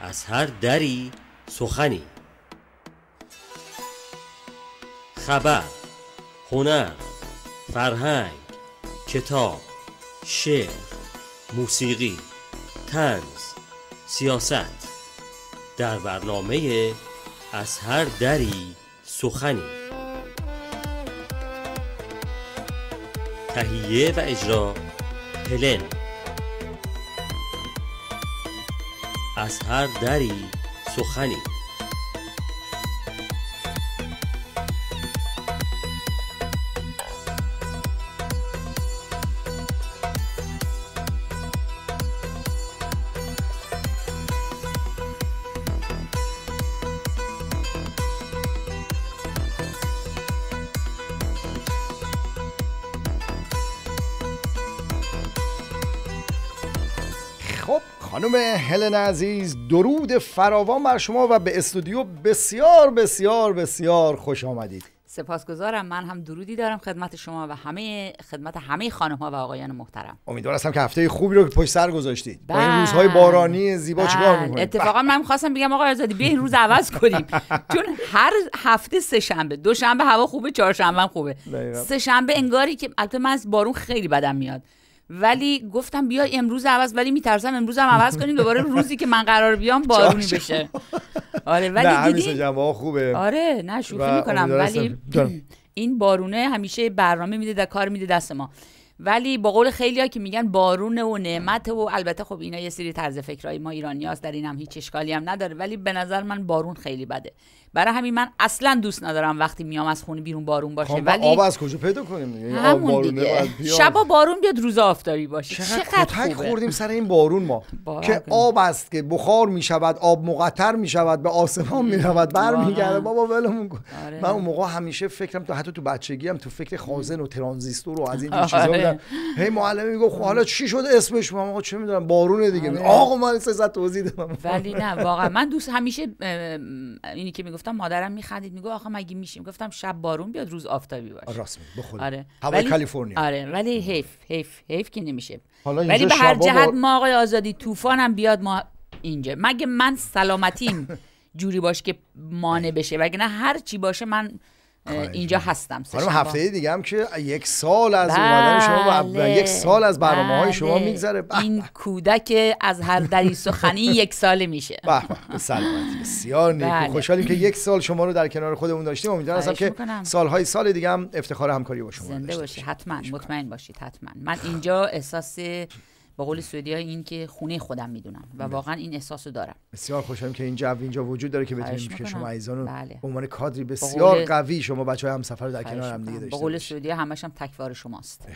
از هر دری سخنی خبر هنر فرهنگ کتاب شعر موسیقی تنز سیاست در برنامه از هر دری سخنی تهیه و اجرا هلن از هر دری سخنی بینندگان عزیز درود فراوان بر شما و به استودیو بسیار بسیار بسیار خوش آمدید سپاسگزارم من هم درودی دارم خدمت شما و همه خدمت همه خانم ها و آقایان محترم امیدوار که هفته خوبی رو پشت سر گذاشتید با این بله. روزهای بارانی زیبا بله. چیکار می‌کنید اتفاقا من خواستم بگم آقای آزادی بیا این روز عوض کنیم چون هر هفته سه شنبه دو هوا خوبه چهارشنبه شنبه خوبه سه شنبه انگاری که البته من از بارون خیلی بدم میاد ولی گفتم بیا امروز عوض ولی میترسم امروز هم عوض کنیم دوباره روزی که من قرار بیام بارونی بشه آره ولی دیدی خوبه آره نه شوخی میکنم ولی این بارونه همیشه برنامه میده در کار میده دست ما ولی با قول خیلی ها که میگن بارونه و نعمت و البته خب اینا یه سری طرز فکرهای ما ایرانی هاست در این هم هیچ اشکالی هم نداره ولی به نظر من بارون خیلی بده برای همین من اصلا دوست ندارم وقتی میام از خونه بیرون بارون باشه خب، ولی آب از کجا پیدا کنیم همون دیگه شبا بارون بیاد روز آفتابی باشه چقدر کتک خوردیم سر این بارون ما که آب است که بخار می شود آب مقطر می شود به آسمان می رود برمیگرده بابا ولمون کن آره. من اون موقع همیشه فکرم تو حتی تو بچگی هم تو فکر خازن و ترانزیستور و از این چیزا آره. بودم هی معلم میگه خب، حالا چی شده اسمش ما آقا چه میدونم بارونه دیگه آره. آقا من سه توضیح دادم ولی نه واقعا من دوست همیشه اینی که میگفت گفتم مادرم میخندید میگه آخه مگه میشیم گفتم شب بارون بیاد روز آفتابی باشه راست میگی آره هوای کالیفرنیا آره ولی حیف حیف حیف که نمیشه ولی به هر جهت ما آقای آزادی طوفانم بیاد ما اینجا مگه من سلامتیم جوری باش که مانع بشه وگرنه هر چی باشه من اینجا هستم خانم هفته دیگه هم که یک سال از بله. اومدن شما و بله. یک سال از برنامه های شما بله. میگذره این کودک از هر دری سخنی یک ساله میشه بله به بسیار نیکو خوشحالیم که یک سال شما رو در کنار خودمون داشتیم امیدوارم هستم که سالهای سال دیگه هم افتخار همکاری با شما زنده باشی حتما بله. مطمئن باشید حتما من اینجا احساس به قول سوئدی ها این که خونه خودم میدونم و بله. واقعا این احساس رو دارم بسیار خوشحالم که این جو اینجا وجود داره که بتونیم که شما عزیزان بله. به بله. عنوان کادری بسیار قوی شما بچه های هم سفر در کنار هم دیگه داشته به قول سعودی همش هم تکوار شماست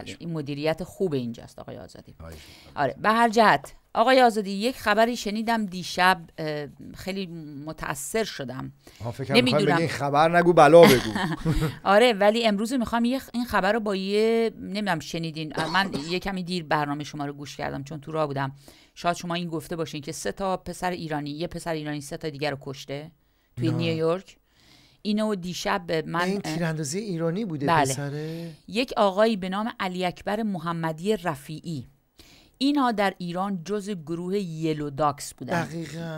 بله، این مدیریت خوب اینجاست آقای آزادی آره به هر جهت آقای آزادی یک خبری شنیدم دیشب خیلی متاثر شدم نمیدونم این خبر نگو بلا بگو آره ولی امروز میخوام این خبر رو با یه نمیدونم شنیدین من یه کمی دیر برنامه شما رو گوش کردم چون تو راه بودم شاید شما این گفته باشین که سه تا پسر ایرانی یه پسر ایرانی سه تا دیگر رو کشته توی نیویورک اینو دیشب من این تیراندازی ایرانی بوده بله. یک آقایی به نام علی اکبر محمدی رفیعی اینا در ایران جز گروه یلو داکس بودن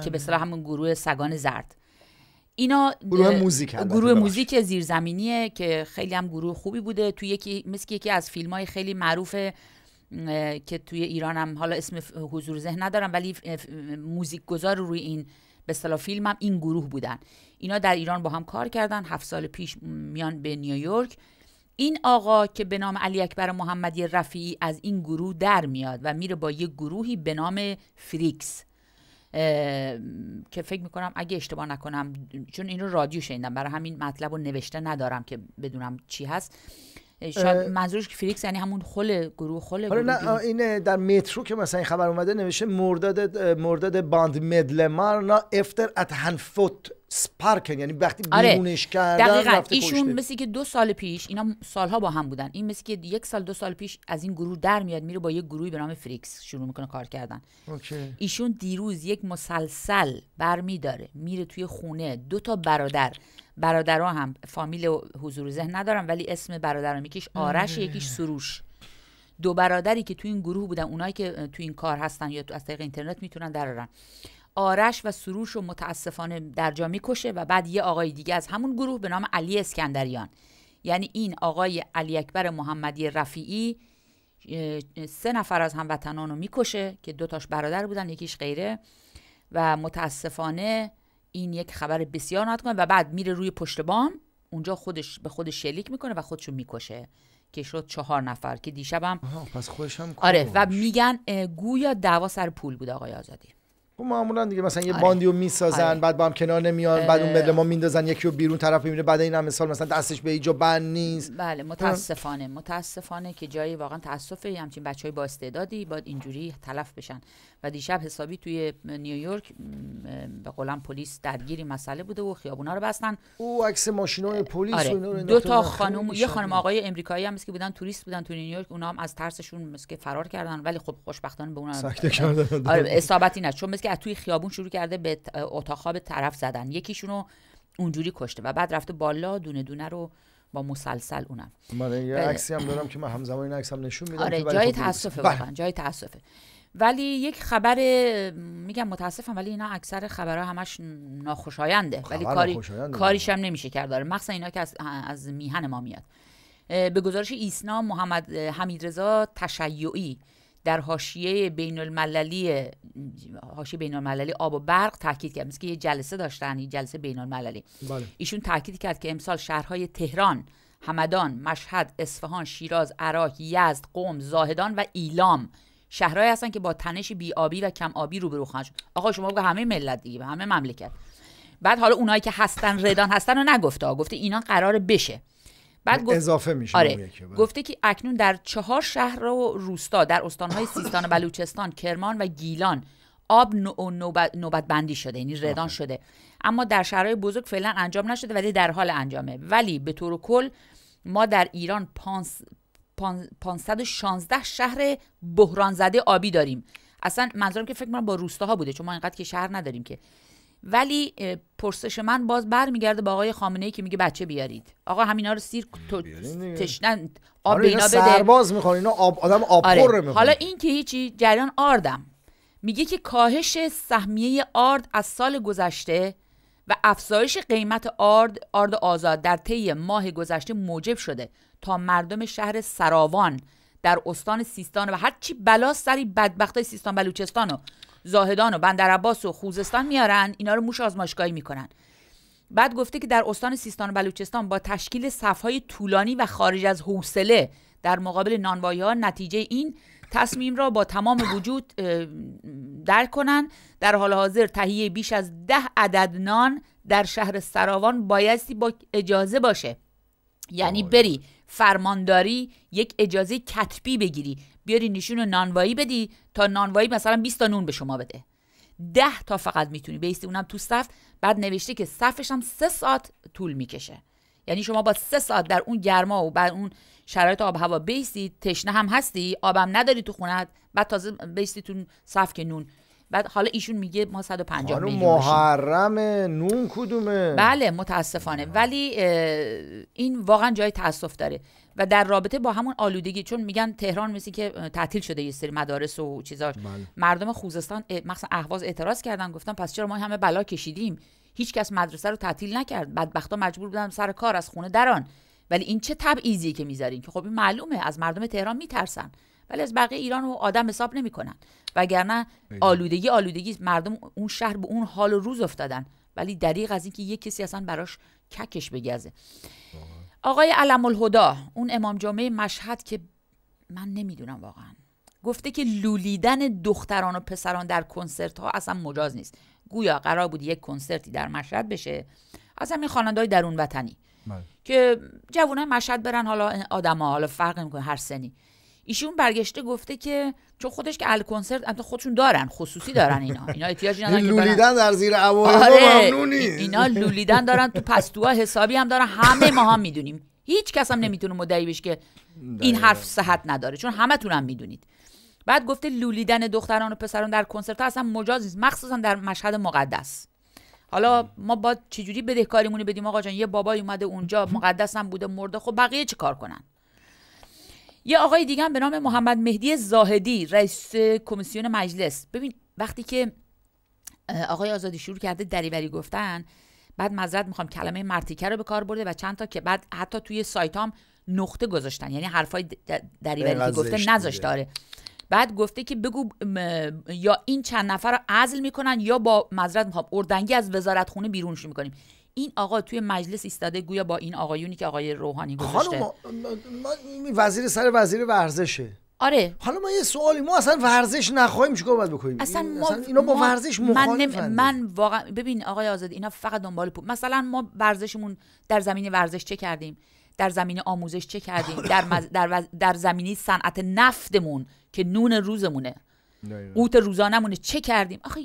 که به صلاح همون گروه سگان زرد اینا گروه موزیک گروه موزیک زیرزمینیه که خیلی هم گروه خوبی بوده توی یکی مثل یکی از فیلم های خیلی معروف که توی ایران هم حالا اسم حضور ذهن ندارم ولی موزیک گذار روی این به اصطلاح فیلم هم این گروه بودن اینا در ایران با هم کار کردن هفت سال پیش میان به نیویورک این آقا که به نام علی اکبر محمدی رفیعی از این گروه در میاد و میره با یه گروهی به نام فریکس که فکر میکنم اگه اشتباه نکنم چون این رو رادیو شنیدم برای همین مطلب رو نوشته ندارم که بدونم چی هست شاید منظورش که فریکس یعنی همون خل گروه خل گروه نه اینه در مترو که مثلا این خبر اومده نوشته مرداد مرداد باند مدلمار نا افتر ات هنفوت سپارکن یعنی وقتی آره. بیرونش کردن دقیقاً ایشون مثل که دو سال پیش اینا سالها با هم بودن این مثل که یک سال دو سال پیش از این گروه در میاد میره با یک گروهی به نام فریکس شروع میکنه کار کردن اوکی. ایشون دیروز یک مسلسل برمی داره میره توی خونه دو تا برادر برادرها هم فامیل حضور ذهن ندارم ولی اسم برادرام یکیش آرش یکیش سروش دو برادری که تو این گروه بودن اونایی که تو این کار هستن یا تو از طریق اینترنت میتونن درارن آرش و سروش رو متاسفانه در جا میکشه و بعد یه آقای دیگه از همون گروه به نام علی اسکندریان یعنی این آقای علی اکبر محمدی رفیعی سه نفر از هموطنان رو میکشه که دوتاش برادر بودن یکیش غیره و متاسفانه این یک خبر بسیار کنه و بعد میره روی پشت بام اونجا خودش به خودش شلیک میکنه و خودشو میکشه که شد چهار نفر که دیشبم پس خودش هم آره و میگن گویا دعوا سر پول بود آقای آزادی خب معمولا دیگه مثلا یه آره. باندی میسازن آره. بعد با هم کنار نمیان بعد اون بدل ما میندازن یکی رو بیرون طرف میبینه بعد این هم مثال مثلا دستش به اینجا بند نیست بله خب. متاسفانه متاسفانه که جایی واقعا تاسفه همچین بچهای با استعدادی باید اینجوری تلف بشن و دیشب حسابی توی نیویورک به قولم پلیس درگیری مسئله بوده و خیابونا رو بستن او عکس ماشینای پلیس آره. دو تا خانم یه خانم آقای امریکایی هم که بودن توریست بودن توی نیویورک اونها هم از ترسشون مثل فرار کردن ولی خب خوشبختانه به اونا آره، اصابتی نه چون که از توی خیابون شروع کرده به اتاق به طرف زدن یکیشونو اونجوری کشته و بعد رفته بالا دونه دونه رو با مسلسل اونم من یه عکسی هم دارم که من همزمان این عکس نشون میدم آره جای خب تاسفه بله. واقعا جای تاسفه ولی یک خبر میگم متاسفم ولی اینا اکثر خبرها همش ناخوشاینده ولی کاری کاریش هم نمیشه کرد داره مخصوصا اینا که از, از میهن ما میاد به گزارش ایسنا محمد حمیدرضا تشیعی در حاشیه بین المللی حاشیه بین المللی آب و برق تاکید کرد مثل که یه جلسه داشتن جلسه بین المللی بله. ایشون تاکید کرد که امسال شهرهای تهران همدان مشهد اصفهان شیراز عراق یزد قم زاهدان و ایلام شهرهایی هستن که با تنش بیابی و کم آبی روبرو خواهند شد آقا شما بگو همه ملت دیگه همه مملکت بعد حالا اونایی که هستن ردان هستن رو نگفته گفته اینا قرار بشه بعد گفت... اضافه میشه آره. گفته که اکنون در چهار شهر و روستا در استانهای سیستان و بلوچستان کرمان و گیلان آب نوبت, بندی شده یعنی ردان شده اما در شهرهای بزرگ فعلا انجام نشده ولی در حال انجامه ولی به طور کل ما در ایران 516 شهر بحران زده آبی داریم اصلا منظورم که فکر کنم با روستاها بوده چون ما اینقدر که شهر نداریم که ولی پرسش من باز برمیگرده به با آقای خامنه ای که میگه بچه بیارید آقا همینا رو سیر تو تشنن آب آره اینا سرباز میخوان اینا آب آدم آب آره. حالا این که هیچی جریان آردم میگه که کاهش سهمیه آرد از سال گذشته و افزایش قیمت آرد آرد آزاد در طی ماه گذشته موجب شده تا مردم شهر سراوان در استان سیستان و هرچی بلا سری بدبختای سیستان بلوچستان و زاهدان و بندرعباس و خوزستان میارن اینا رو موش آزمایشگاهی میکنن بعد گفته که در استان سیستان و بلوچستان با تشکیل صفهای طولانی و خارج از حوصله در مقابل نانوایی ها نتیجه این تصمیم را با تمام وجود درک کنند در حال حاضر تهیه بیش از ده عدد نان در شهر سراوان بایستی با اجازه باشه یعنی بله. بری فرمانداری یک اجازه کتبی بگیری بیاری نشون نانوایی بدی تا نانوایی مثلا 20 تا نون به شما بده ده تا فقط میتونی بیستی اونم تو صف بعد نوشته که صفش هم 3 ساعت طول میکشه یعنی شما با 3 ساعت در اون گرما و بعد اون شرایط آب هوا بیستی تشنه هم هستی آبم نداری تو خونه بعد تازه بیستی تو صف که نون بعد حالا ایشون میگه ما 150 میلیون محرم نون کدومه بله متاسفانه ولی این واقعا جای تاسف داره و در رابطه با همون آلودگی چون میگن تهران مثل که تعطیل شده یه سری مدارس و چیزاش بله. مردم خوزستان مثلا اهواز اعتراض کردن گفتن پس چرا ما همه بلا کشیدیم هیچکس مدرسه رو تعطیل نکرد بدبختا مجبور بودن سر کار از خونه دران ولی این چه تبعیضی که میذارین که خب این معلومه از مردم تهران میترسن ولی از بقیه ایران رو آدم حساب نمیکنن وگرنه آلودگی آلودگی مردم اون شهر به اون حال و روز افتادن ولی دریغ از اینکه یه کسی اصلا براش ککش بگزه آقای علم الهدا اون امام جامعه مشهد که من نمیدونم واقعا گفته که لولیدن دختران و پسران در کنسرت ها اصلا مجاز نیست گویا قرار بود یک کنسرتی در مشهد بشه از همین خواننده های درون وطنی بله. که جوانای مشهد برن حالا آدما حالا فرق کنه هر سنی ایشون برگشته گفته که چون خودش که الکنسرت البته خودشون دارن خصوصی دارن اینا اینا احتیاجی ندارن لولیدن در زیر اوای آره اینا لولیدن دارن تو پستوها حسابی هم دارن همه ما هم میدونیم هیچ کس هم نمیتونه مدعی بشه که این حرف صحت نداره چون همتون هم میدونید بعد گفته لولیدن دختران و پسران در کنسرت ها اصلا مجاز نیست مخصوصا در مشهد مقدس حالا ما با چجوری بدهکاریمون بدیم آقا جان یه بابایی اومده اونجا مقدس هم بوده مرده خب بقیه چه کار کنن یه آقای دیگه هم به نام محمد مهدی زاهدی رئیس کمیسیون مجلس ببین وقتی که آقای آزادی شروع کرده دریوری گفتن بعد مذرت میخوام کلمه مرتیکه رو به کار برده و چند تا که بعد حتی توی سایت هم نقطه گذاشتن یعنی حرفای دریوری که گفته نذاشت داره بعد گفته که بگو یا این چند نفر رو عزل میکنن یا با مذرت میخوام اردنگی از وزارت خونه بیرونش میکنیم این آقا توی مجلس ایستاده گویا با این آقایونی که آقای روحانی گذاشته ما،, وزیر سر وزیر ورزشه آره حالا ما یه سوالی ما اصلا ورزش نخواهیم چیکار باید بکنیم اصلا, ما اینا با ورزش مخالفن من, من واقعا ببین آقای آزاد اینا فقط دنبال پول مثلا ما ورزشمون در زمین ورزش چه کردیم در زمین آموزش چه کردیم در, در, در زمینی صنعت نفتمون که نون روزمونه قوت روزانمونه چه کردیم آخه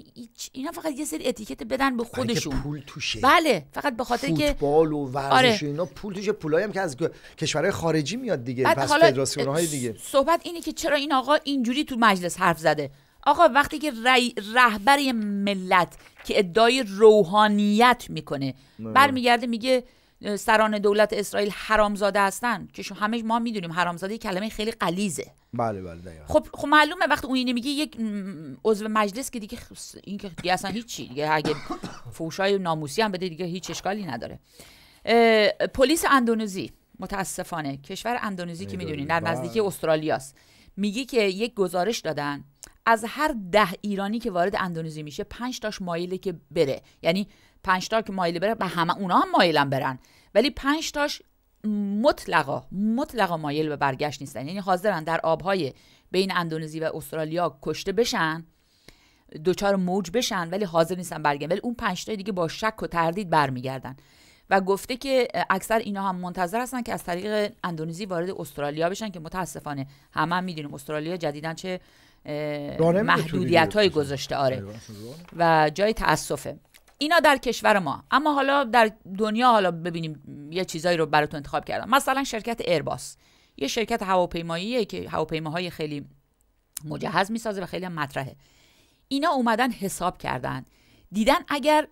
اینا فقط یه سری اتیکت بدن به خودشون پول توشه بله فقط به خاطر که فوتبال و ورزش آره. اینا پول توشه پولایی هم که از کشورهای خارجی میاد دیگه پس فدراسیون های دیگه صحبت اینه که چرا این آقا اینجوری تو مجلس حرف زده آقا وقتی که رهبر ملت که ادعای روحانیت میکنه برمیگرده میگه سران دولت اسرائیل حرامزاده هستن که همه ما میدونیم حرامزاده کلمه خیلی قلیزه بله بله دقیقا. خب خب معلومه وقتی اون میگه یک عضو مجلس که دیگه این که دیگه اصلا هیچی دیگه اگه فوشای ناموسی هم بده دیگه هیچ اشکالی نداره پلیس اندونزی متاسفانه کشور اندونزی که میدونی در نزدیکی بله. استرالیاست میگه که یک گزارش دادن از هر ده ایرانی که وارد اندونزی میشه پنج تاش مایله که بره یعنی پنج تا که مایلی برن به همه اونا هم مایلن برن ولی پنج تاش مطلقا مطلقا مایل به برگشت نیستن یعنی حاضرن در آبهای بین اندونزی و استرالیا کشته بشن دوچار موج بشن ولی حاضر نیستن برگردن ولی اون پنج تا دیگه با شک و تردید برمیگردن و گفته که اکثر اینا هم منتظر هستن که از طریق اندونزی وارد استرالیا بشن که متاسفانه همه هم میدونیم استرالیا جدیدا چه محدودیت های گذاشته آره و جای تاسفه اینا در کشور ما اما حالا در دنیا حالا ببینیم یه چیزایی رو براتون انتخاب کردم مثلا شرکت ایرباس یه شرکت هواپیماییه که هواپیماهای خیلی مجهز میسازه و خیلی هم مطرحه اینا اومدن حساب کردن دیدن اگر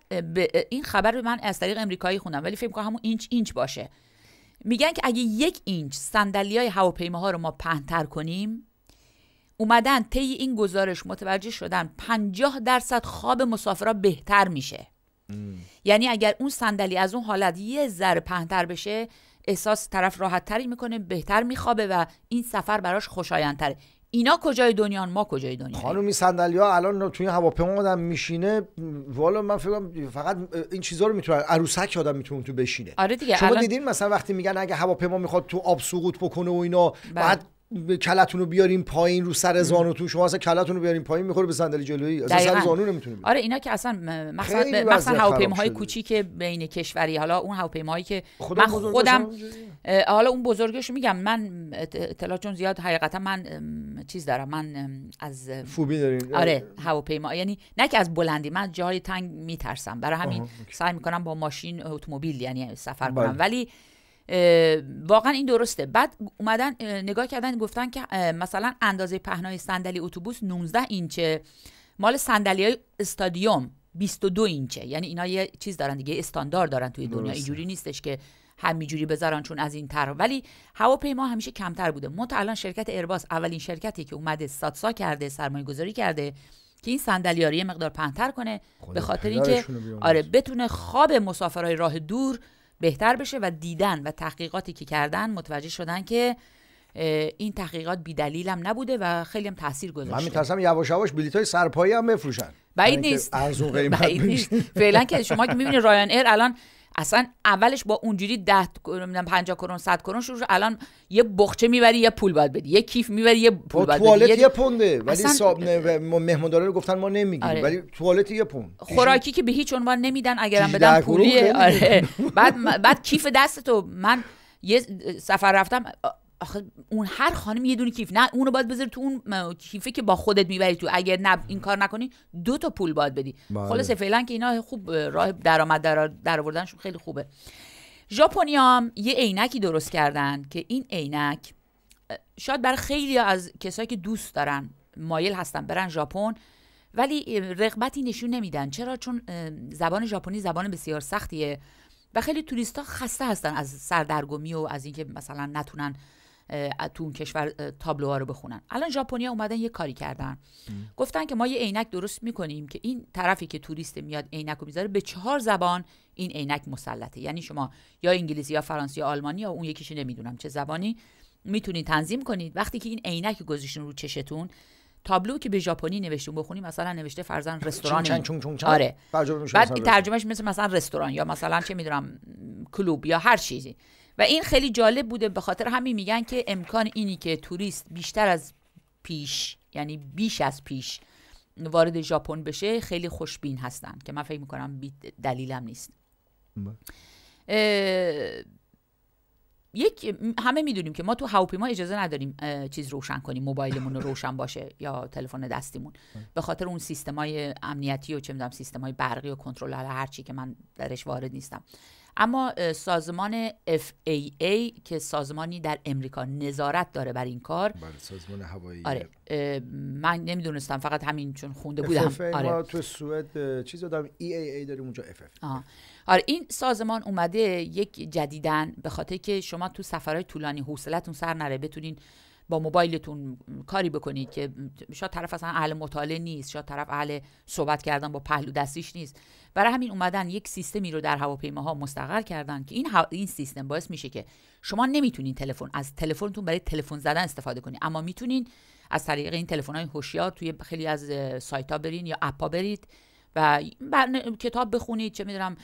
این خبر رو من از طریق امریکایی خوندم ولی فکر کنم همون اینچ اینچ باشه میگن که اگه یک اینچ هواپیما هواپیماها رو ما پهنتر کنیم اومدن طی این گزارش متوجه شدن 50 درصد خواب مسافرها بهتر میشه یعنی اگر اون صندلی از اون حالت یه ذره پهنتر بشه احساس طرف تری میکنه بهتر میخوابه و این سفر براش خوشایندتره اینا کجای دنیا ما کجای دنیا خانم این ها الان توی هواپیما آدم میشینه والا من فکر فقط این چیزا رو میتونن عروسک آدم میتونه تو بشینه آره دیگه شما الان... دیدین مثلا وقتی میگن اگه هواپیما میخواد تو آب سقوط بکنه و اینا بعد بله. کلتون رو بیاریم پایین رو سر تو شما اصلا کلتون رو بیاریم پایین میخوره به صندلی جلویی اصلا سر زانو نمیتونیم آره اینا که اصلا مثلا هواپیماهای کوچیک بین کشوری حالا اون هواپیماهایی که خودم من خودم حالا اون بزرگش میگم من اطلاع چون زیاد حقیقتا من چیز دارم من از فوبی دارین آره هواپیما یعنی نه که از بلندی من جای تنگ میترسم برای همین سعی میکنم با ماشین اتومبیل یعنی سفر بله. کنم ولی واقعا این درسته بعد اومدن نگاه کردن گفتن که مثلا اندازه پهنای صندلی اتوبوس 19 اینچه مال صندلی های استادیوم 22 اینچه یعنی اینا یه چیز دارن دیگه استاندار دارن توی دنیا اینجوری نیستش که همینجوری بذارن چون از این طرح ولی هواپیما همیشه کمتر بوده مت الان شرکت ارباس اولین شرکتی که اومده ساتسا کرده سرمایه گذاری کرده که این صندلیاری مقدار پهنتر کنه به خاطر اینکه آره بتونه خواب مسافرهای راه دور بهتر بشه و دیدن و تحقیقاتی که کردن متوجه شدن که این تحقیقات هم نبوده و خیلی هم تاثیر گذاشته من میترسم یواش یواش بلیط های سرپایی هم بفروشن بعید یعنی نیست نیست فعلا که شما که میبینید رایان ایر الان اصلا اولش با اونجوری 10 کرون، 50 کرون صد کرون شروع الان یه بخچه میبری یه پول باید بدی یه کیف میبری یه پول باید بدی توالت یعنی یه پونده ولی اصلا... رو گفتن ما نمیگیم آره. ولی توالت یه پوند خوراکی که به هیچ عنوان نمیدن اگرم بدن پولیه آره بعد بعد کیف دست تو من یه سفر رفتم آخه اون هر خانم یه دونه کیف نه اونو باید بذاری تو اون کیفه که با خودت میبری تو اگر نه این کار نکنی دو تا پول باید بدی بله. خلاصه فعلا که اینا خوب راه درآمد در آوردنشون خیلی خوبه هم یه عینکی درست کردن که این عینک شاید برای خیلی از کسایی که دوست دارن مایل هستن برن ژاپن ولی رغبتی نشون نمیدن چرا چون زبان ژاپنی زبان بسیار سختیه و خیلی توریست ها خسته هستن از سردرگمی و از اینکه مثلا نتونن تو اون کشور تابلوها رو بخونن الان ژاپنیا اومدن یه کاری کردن گفتن که ما یه عینک درست میکنیم که این طرفی که توریست میاد عینک رو میذاره به چهار زبان این عینک مسلطه یعنی شما یا انگلیسی یا فرانسی یا آلمانی یا اون یکیش نمیدونم چه زبانی میتونید تنظیم کنید وقتی که این عینک گذاشتین رو چشتون تابلو که به ژاپنی نوشته بخونی مثلا نوشته فرزن رستوران چون چون چون چون ترجمهش مثل مثلا رستوران یا مثلا چه میدونم کلوب یا هر چیزی و این خیلی جالب بوده به خاطر همین میگن که امکان اینی که توریست بیشتر از پیش یعنی بیش از پیش وارد ژاپن بشه خیلی خوشبین هستن که من فکر میکنم دلیلم نیست بله. یک همه میدونیم که ما تو ما اجازه نداریم چیز روشن کنیم موبایلمون رو روشن باشه یا تلفن دستیمون بله. به خاطر اون سیستمای امنیتی و چه میدونم سیستمای برقی و کنترل هر چی که من درش وارد نیستم اما سازمان FAA که سازمانی در امریکا نظارت داره بر این کار بله سازمان هوایی آره من نمیدونستم فقط همین چون خونده بودم آره تو سوئد چیز دادم EAA داریم اونجا FF آره این سازمان اومده یک جدیدن به خاطر که شما تو سفرهای طولانی حوصلتون سر نره بتونین با موبایلتون کاری بکنید که شاید طرف اصلا اهل مطالعه نیست شاید طرف اهل صحبت کردن با پهلو دستیش نیست برای همین اومدن یک سیستمی رو در هواپیماها مستقر کردن که این, این سیستم باعث میشه که شما نمیتونین تلفن از تلفنتون برای تلفن زدن استفاده کنید اما میتونین از طریق این تلفن های هوشیار توی خیلی از سایت ها برین یا اپا برید و بر... کتاب بخونید چه میدونم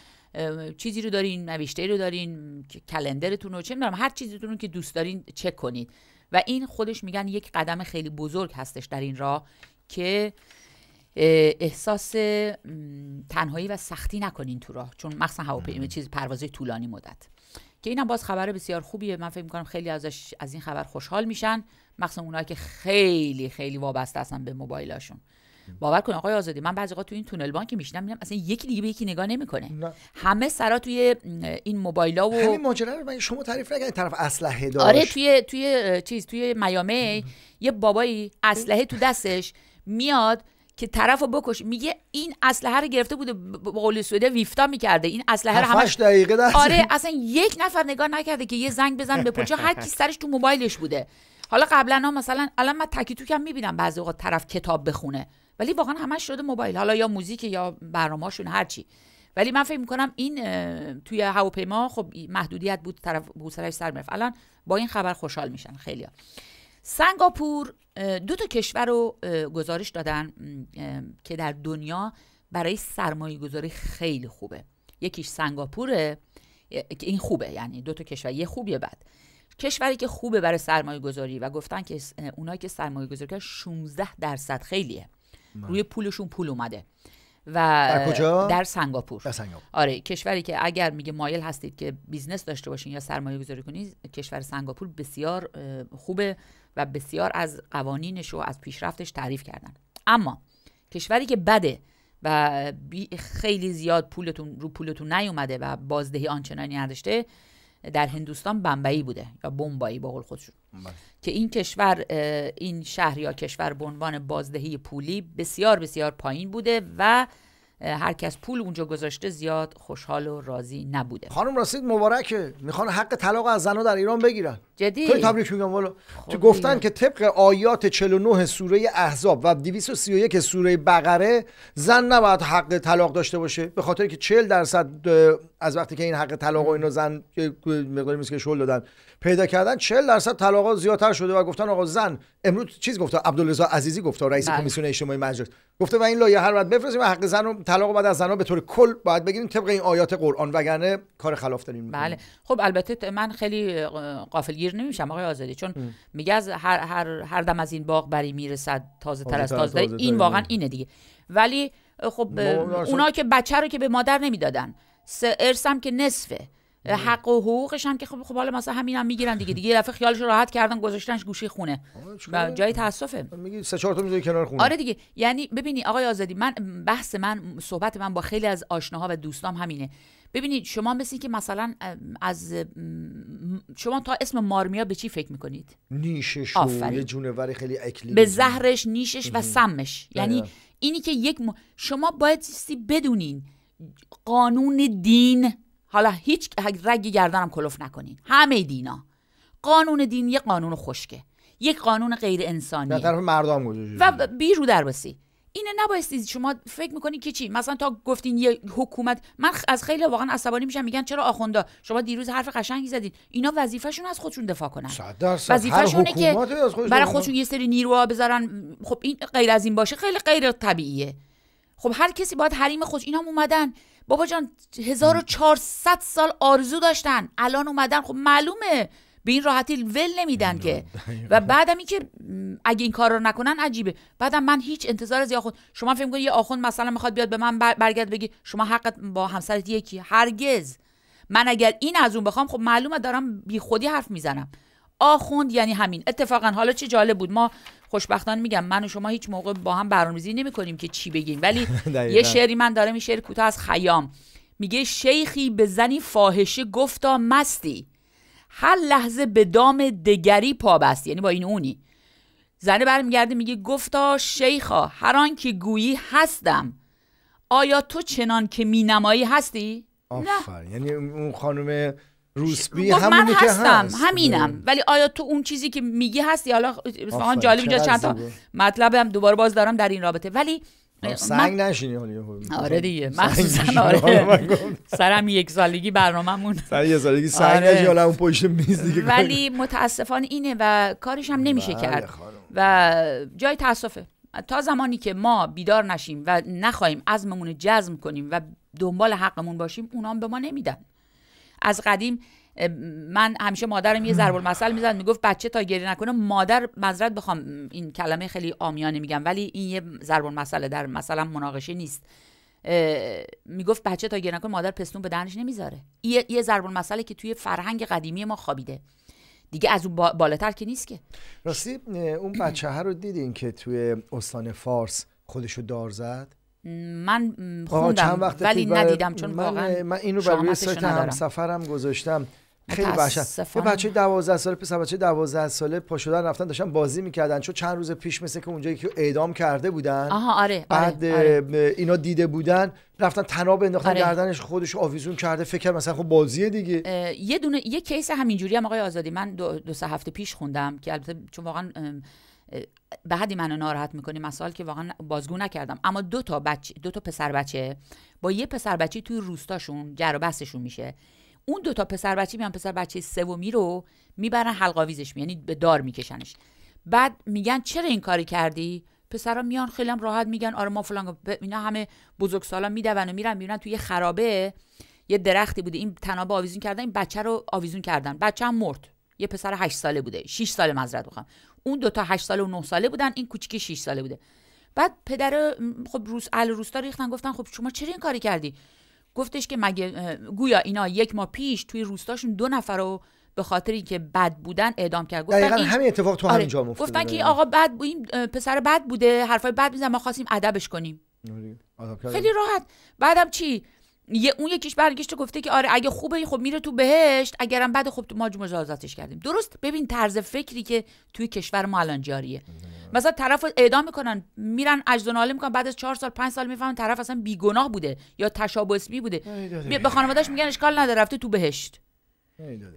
چیزی رو دارین نوشته رو دارین کلندرتون رو چه میدونم هر چیزیتون رو که دوست دارین چک کنید و این خودش میگن یک قدم خیلی بزرگ هستش در این راه که احساس تنهایی و سختی نکنین تو راه چون مخصوصا هواپیما چیز پروازه طولانی مدت که اینم باز خبر بسیار خوبیه من فکر میکنم خیلی ازش از این خبر خوشحال میشن مخصوصا اونایی که خیلی خیلی وابسته هستن به موبایلاشون باور کن آقای آزادی من بعضی وقت تو این تونل بانک میشینم میگم اصلا یکی دیگه به یکی نگاه نمیکنه همه سرا توی این موبایلا و همین ماجرا رو من شما تعریف طرف اسلحه داشت آره توی توی چیز توی میامه یه بابایی اسلحه تو دستش میاد که طرف رو بکش میگه این اسلحه رو گرفته بوده با قول ویفتا میکرده این اسلحه رو همش دقیقه دست. آره اصلا یک نفر نگاه نکرده که یه زنگ بزن به پلیس هر کی سرش تو موبایلش بوده حالا قبلا ها مثلا الان من تکی توکم میبینم بعضی اوقات طرف کتاب بخونه ولی واقعا همش شده موبایل حالا یا موزیک یا برنامه‌شون هر چی ولی من فکر میکنم این توی هواپیما خب محدودیت بود طرف بوسرش سر میرفت الان با این خبر خوشحال میشن خیلی ها. سنگاپور دو تا کشور رو گزارش دادن که در دنیا برای سرمایه گذاری خیلی خوبه یکیش سنگاپوره این خوبه یعنی دو تا کشور یه خوبیه بعد کشوری که خوبه برای سرمایه گذاری و گفتن که اونایی که سرمایه گذاری کردن 16 درصد خیلیه روی پولشون پول اومده و در, کجا؟ در سنگاپور. در سنگاپور آره کشوری که اگر میگه مایل هستید که بیزنس داشته باشین یا سرمایه گذاری کنید کشور سنگاپور بسیار خوبه و بسیار از قوانینش و از پیشرفتش تعریف کردن اما کشوری که بده و خیلی زیاد پولتون رو پولتون نیومده و بازدهی آنچنانی نداشته در هندوستان بمبایی بوده یا بمبایی با قول خودشون بله. که این کشور این شهر یا کشور به عنوان بازدهی پولی بسیار بسیار پایین بوده و هر کس پول اونجا گذاشته زیاد خوشحال و راضی نبوده خانم راستید مبارکه میخوان حق طلاق از زنها در ایران بگیرن جدی تو تبریک میگم والا تو خب گفتن که طبق آیات 49 سوره احزاب و 231 سوره بقره زن نباید حق طلاق داشته باشه به خاطر که 40 درصد از وقتی که این حق طلاق و اینو زن مقداری مثل که شل دادن پیدا کردن 40 درصد طلاق زیادتر شده و گفتن آقا زن امروز چیز گفته عبدالرضا عزیزی گفته رئیس بله. کمیسیون اجتماعی مجلس گفته و این لایحه هر وقت بفرستیم حق زن رو طلاق بعد از زنها به طور کل باید بگیریم طبق این آیات قرآن وگرنه کار خلاف داریم بله خب البته من خیلی قافل گیر نمیشم آقای آزادی چون میگه از هر, هر, هر دم از این باغ بری میرسد تازه تر از تازه این واقعا اینه دیگه ولی خب اونا که بچه رو که به مادر نمیدادن ارسم که نصفه حق و حقوقش هم که خب خب حالا مثلا همین هم میگیرن دیگه دیگه دفعه خیالش راحت کردن گذاشتنش گوشه خونه و جای تاسفه میگی سه چهار تا میذاری کنار خونه آره دیگه یعنی ببینی آقای آزادی من بحث من صحبت من با خیلی از آشناها و دوستام همینه ببینید شما مثل که مثلا از شما تا اسم مارمیا به چی فکر میکنید نیشش یه جونور خیلی اکلی به زهرش نیشش و سمش یعنی آره. اینی که یک شما شما بایستی بدونین قانون دین حالا هیچ رگ گردنم کلف نکنین همه دینا قانون دین یه قانون خشکه یک قانون غیر انسانی در طرف مردم و بیرو در بسی اینه نبایستی شما فکر میکنی که چی مثلا تا گفتین یه حکومت من از خیلی واقعا عصبانی میشم میگن چرا آخوندا شما دیروز حرف قشنگی زدید اینا وظیفهشون از خودشون دفاع کنن وظیفهشونه که برای خودشون یه سری نیروها بذارن خب این غیر از این باشه خیلی غیر طبیعیه خب هر کسی باید حریم خودش اینا اومدن بابا جان 1400 سال آرزو داشتن الان اومدن خب معلومه به این راحتی ول نمیدن که و بعدم اینکه اگه این کار رو نکنن عجیبه بعدم من هیچ انتظار از آخوند شما فکر میکنید یه آخوند مثلا میخواد بیاد به من برگرد بگی شما حقت با همسرت یکی هرگز من اگر این از اون بخوام خب معلومه دارم بی خودی حرف میزنم آخوند یعنی همین اتفاقا حالا چه جالب بود ما خوشبختانه میگم من و شما هیچ موقع با هم برنامه‌ریزی نمی‌کنیم که چی بگیم ولی یه شعری من دارم این شعر کوتاه از خیام میگه شیخی به زنی فاحشه گفتا مستی هر لحظه به دام دگری پابست یعنی با این اونی زنه برمیگرده میگه گفتا شیخا هر که گویی هستم آیا تو چنان که مینمایی هستی آفر یعنی اون خانم روسبی همونی من که هستم همینم بله. ولی آیا تو اون چیزی که میگی هستی حالا جالب اینجا چند تا مطلب هم دوباره باز دارم در این رابطه ولی سنگ من... آره نشینی آره دیگه سرم یک سالگی برنامه‌مون سر یک سالگی سنگ آره. اون پشت میز دیگه ولی متاسفانه اینه و کارش هم نمیشه بله کرد و جای تاسفه تا زمانی که ما بیدار نشیم و نخواهیم عزممون جزم کنیم و دنبال حقمون باشیم اونام به ما نمیدن از قدیم من همیشه مادرم یه ضرب المثل میزد میگفت بچه تا گریه نکنه مادر مذرت بخوام این کلمه خیلی آمیانه میگم ولی این یه ضرب المثل در مثلا مناقشه نیست میگفت بچه تا گریه نکنه مادر پستون به دهنش نمیذاره یه یه ضرب المثل که توی فرهنگ قدیمی ما خوابیده دیگه از اون بالاتر که نیست که راستی اون بچه ها رو دیدین که توی استان فارس خودشو دار زد من خوندم ولی ندیدم چون واقعا من اینو برای سایت هم گذاشتم خیلی باشه. یه بچه 12 ساله پسر بچه 12 ساله پا شدن رفتن داشتن بازی میکردن چون چند روز پیش مثل که اونجا که اعدام کرده بودن آها آره, آره، بعد آره. اینا دیده بودن رفتن تناب انداختن آره. گردنش خودش آویزون کرده فکر مثلا خب بازیه دیگه یه دونه یه کیس همینجوری هم آقای آزادی من دو, سه هفته پیش خوندم که البته چون واقعا به حدی منو ناراحت میکنه مسائل که واقعا بازگو نکردم اما دو تا بچه دو تا پسر بچه با یه پسر بچه توی روستاشون جر و بحثشون میشه اون دو تا پسر بچه میان پسر بچه سومی رو میبرن حلقاویزش یعنی به دار میکشنش بعد میگن چرا این کاری کردی پسرا میان خیلی هم راحت میگن آره ما فلان اینا همه بزرگسالا میدون و میرن میرن توی خرابه یه درختی بوده این تناب آویزون کردن این بچه رو آویزون کردن بچه هم مرد یه پسر 8 ساله بوده 6 ساله مزرعه بخوام اون دوتا 8 ساله و 9 ساله بودن این کوچیکی 6 ساله بوده بعد پدر خب روس ال روستا ریختن گفتن خب شما چرا این کاری کردی گفتش که مگه گویا اینا یک ماه پیش توی روستاشون دو نفر رو به خاطر که بد بودن اعدام کرد گفتن این... همین اتفاق تو آره، همینجا گفتن که آقا بد این پسر بد بوده حرفای بد میزنه ما خواستیم ادبش کنیم آره، خیلی راحت بعدم چی یه اون یکیش برگشته گفته که آره اگه خوبه خب میره تو بهشت اگرم بعد خب ما مجازاتش کردیم درست ببین طرز فکری که توی کشور ما الان جاریه مثلا طرف اعدام میکنن میرن اجزناله میکنن بعد از چهار سال پنج سال میفهمن طرف اصلا بیگناه بوده یا تشابه اسمی بوده به خانوادهش میگن اشکال نداره رفته تو بهشت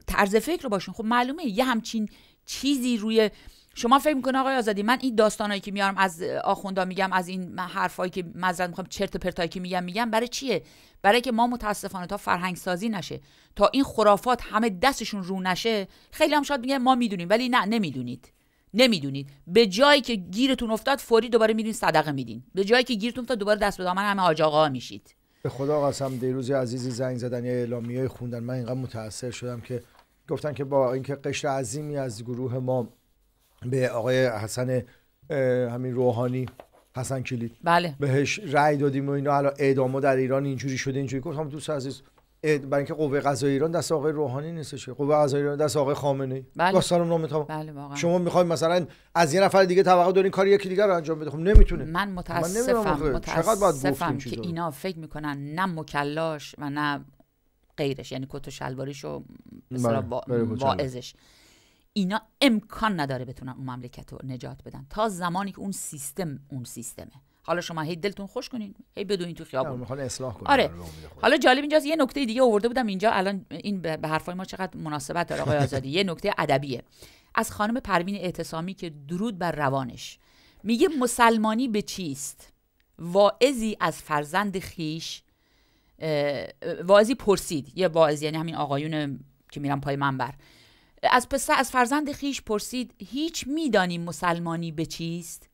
طرز فکر رو باشون خب معلومه یه همچین چیزی روی شما فکر میکنه آقای آزادی من این داستانایی که میارم از آخوندا میگم از این حرفایی که مزرد میخوام چرت پرتایی که میگم میگم برای چیه برای که ما متاسفانه تا فرهنگ سازی نشه تا این خرافات همه دستشون رو نشه خیلی هم شاید میگن ما میدونیم ولی نه نمیدونید نمیدونید به جایی که گیرتون افتاد فوری دوباره میرین صدقه میدین به جایی که گیرتون افتاد دوباره دست به دامن همه آجاقا میشید به خدا قسم دیروز عزیزی زنگ زدن یا اعلامیه خوندن من اینقدر متاثر شدم که گفتن که با اینکه قشر عظیمی از گروه ما به آقای حسن همین روحانی حسن کلید بله بهش رأی دادیم و اینا الان اعدامو در ایران اینجوری شده اینجوری گفتم دوست عزیز برای اینکه قوه قضاییه ایران دست آقای روحانی نیستش قوه قضاییه ایران دست آقای خامنه ای بله. بله شما میخواید مثلا از یه نفر دیگه توقع دارین کار یکی دیگر رو انجام بده خب نمیتونه من متاسفم من متاسفم که اینا فکر میکنن نه مکلاش و نه غیرش یعنی کت و شلواریش و مثلا اینا امکان نداره بتونن اون مملکت رو نجات بدن تا زمانی که اون سیستم اون سیستمه حالا شما هی دلتون خوش کنین هی بدونین تو خیابون حالا آره، اصلاح کنین آره حالا جالب اینجاست یه نکته دیگه آورده بودم اینجا الان این به حرفای ما چقدر مناسبت داره آقای آزادی یه نکته ادبیه از خانم پروین اعتصامی که درود بر روانش میگه مسلمانی به چیست واعظی از فرزند خیش واعظی پرسید یه واعظ یعنی همین آقایون که میرن پای منبر از پسر از فرزند خیش پرسید هیچ میدانیم مسلمانی به چیست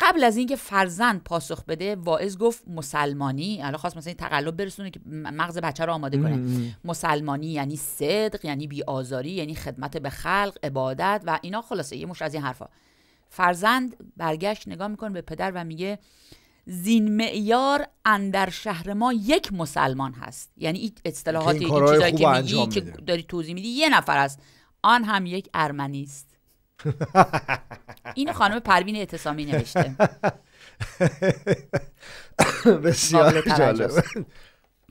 قبل از اینکه فرزند پاسخ بده واعظ گفت مسلمانی حالا خواست مثلا تقلب برسونه که مغز بچه رو آماده کنه مسلمانی یعنی صدق یعنی بیآزاری یعنی خدمت به خلق عبادت و اینا خلاصه یه مش از این حرفا فرزند برگشت نگاه میکنه به پدر و میگه زین معیار اندر شهر ما یک مسلمان هست یعنی این اصطلاحات که میگی که داری توضیح میدی یه نفر است آن هم یک ارمنی است این خانم پروین اعتصامی نوشته بسیار جالب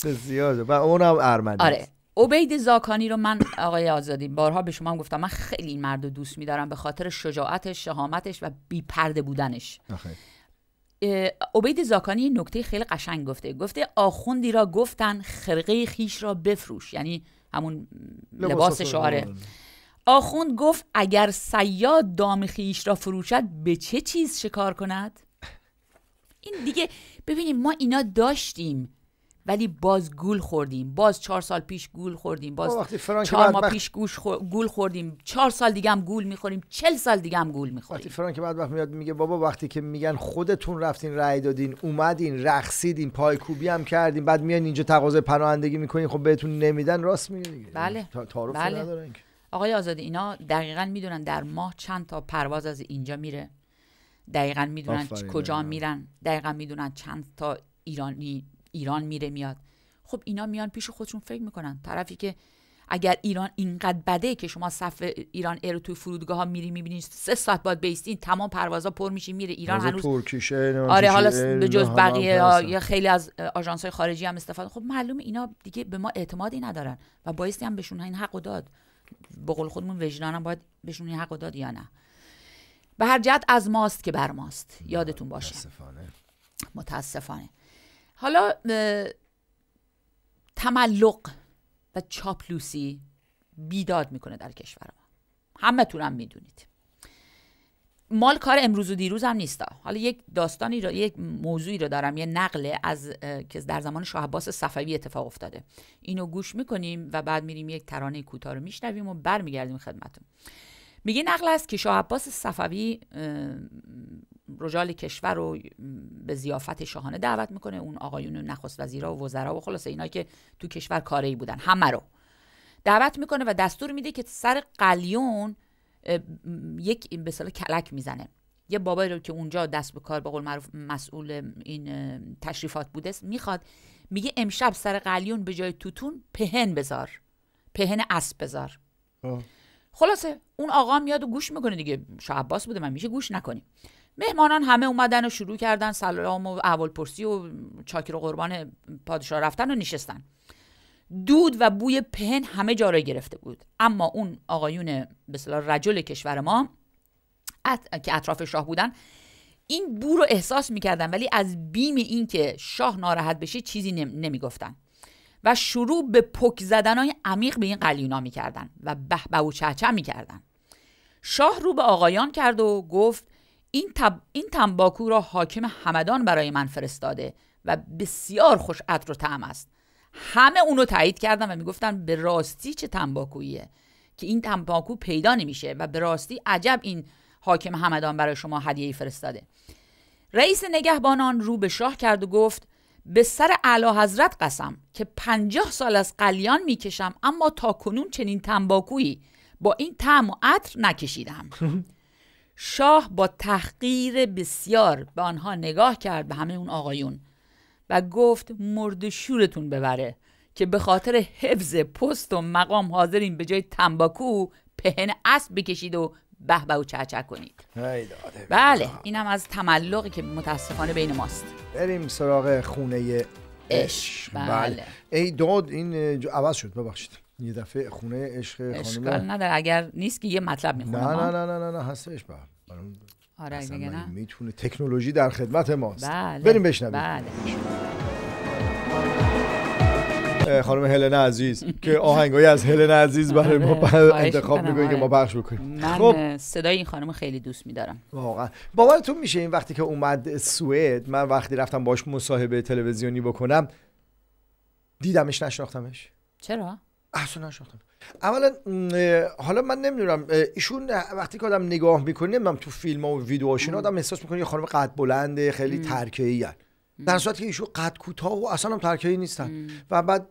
بسیار و هم ارمنی آره عبید زاکانی رو من آقای آزادی بارها به شما هم گفتم من خیلی این مرد رو دوست میدارم به خاطر شجاعتش شهامتش و بیپرده بودنش عبید زاکانی نکته خیلی قشنگ گفته گفته آخوندی را گفتن خرقه خیش را بفروش یعنی همون لباس شعاره آخوند گفت اگر سیاد دام خیش را فروشد به چه چیز شکار کند؟ این دیگه ببینیم ما اینا داشتیم ولی باز گول خوردیم باز چهار سال پیش گول خوردیم باز چهار ماه پیش گوش گول خوردیم چهار سال دیگه هم گول میخوریم چل سال دیگه هم گول میخوریم وقتی فرانک بعد وقت میاد میگه بابا وقتی که میگن خودتون رفتین رأی دادین اومدین رقصیدین پایکوبی هم کردین بعد میان اینجا تقاضای پناهندگی میکنین خب بهتون نمیدن راست میگه بله تعارف بله. ندارن آقای آزادی اینا دقیقا میدونن در ماه چند تا پرواز از اینجا میره دقیقا میدونن کجا میرن دقیقا میدونن چند تا ایرانی ایران میره میاد خب اینا میان پیش خودشون فکر میکنن طرفی که اگر ایران اینقدر بده که شما صف ایران ایرو توی فرودگاه ها میری میبینید سه ساعت باید بیستین تمام پروازا پر میشه میره ایران هنوز آره حالا به جز بقیه یا خیلی از آژانس های خارجی هم استفاده خب معلومه اینا دیگه به ما اعتمادی ندارن و بایستی هم بهشون این حق داد به قول خودمون وجدانم باید بهشون این حق داد یا نه به هر جهت از ماست که بر ماست یادتون باشه متاسفانه متاسفانه حالا تملق و چاپلوسی بیداد میکنه در کشور ما همه تونم میدونید مال کار امروز و دیروز هم نیسته حالا یک داستانی رو یک موضوعی رو دارم یه نقل از که در زمان شاه عباس صفوی اتفاق افتاده اینو گوش میکنیم و بعد میریم یک ترانه کوتاه رو میشنویم و برمیگردیم خدمتتون میگه نقل است که شاه عباس صفوی رجال کشور رو به زیافت شاهانه دعوت میکنه اون آقایون و نخست وزیرا و وزرا و خلاصه اینا که تو کشور کاری بودن همه رو دعوت میکنه و دستور میده که سر قلیون یک به کلک میزنه یه بابایی رو که اونجا دست به کار به قول معروف مسئول این تشریفات بوده میخواد میگه امشب سر قلیون به جای توتون پهن بذار پهن اسب بذار خلاصه اون آقا میاد و گوش میکنه دیگه شاه عباس بوده من میشه گوش نکنیم مهمانان همه اومدن و شروع کردن سلام و پرسی و چاکر و قربان پادشاه رفتن و نشستن دود و بوی پن همه جا را گرفته بود اما اون آقایون به رجل کشور ما که اطراف شاه بودن این بو رو احساس میکردن ولی از بیم اینکه شاه ناراحت بشه چیزی نم... نمیگفتن و شروع به پک زدن های عمیق به این قلیونا میکردن و به به و چهچه میکردن شاه رو به آقایان کرد و گفت این, این تنباکو را حاکم حمدان برای من فرستاده و بسیار خوش عطر و طعم است همه اونو تایید کردن و میگفتن به راستی چه تنباکویه که این تنباکو پیدا نمیشه و به راستی عجب این حاکم همدان برای شما هدیه فرستاده رئیس نگهبانان رو به شاه کرد و گفت به سر اعلی حضرت قسم که پنجاه سال از قلیان میکشم اما تا کنون چنین تنباکویی با این طعم و عطر نکشیدم شاه با تحقیر بسیار به آنها نگاه کرد به همه اون آقایون و گفت مرد شورتون ببره که به خاطر حفظ پست و مقام حاضرین به جای تنباکو پهن اسب بکشید و به به و چهچه کنید بله اینم از تملقی که متاسفانه بین ماست بریم سراغ خونه عشق بله. بله. ای داد این عوض شد ببخشید یه دفعه خونه عشق خانم اشکال نداره اگر نیست که یه مطلب میخونم نه نه نه نه نه, هستش با. بله. آره میتونه تکنولوژی در خدمت ماست بله. بریم بشنویم بله. خانم هلنا عزیز که آهنگایی از هلنا عزیز برای ما آره. انتخاب میکنی که آره. ما پخش بکنیم من خب. صدای این خانم خیلی دوست میدارم واقعا باورتون میشه این وقتی که اومد سوئد من وقتی رفتم باش مصاحبه تلویزیونی بکنم دیدمش نشناختمش چرا اصلا نشناختم اولا حالا من نمیدونم ایشون وقتی که آدم نگاه میکنه من تو فیلم ها و ویدیوهاشون آدم احساس میکنه یه خانم قد بلنده خیلی ترکیه ای در صورتی که ایشون قد کوتاه و اصلا هم ترکیه نیستن و بعد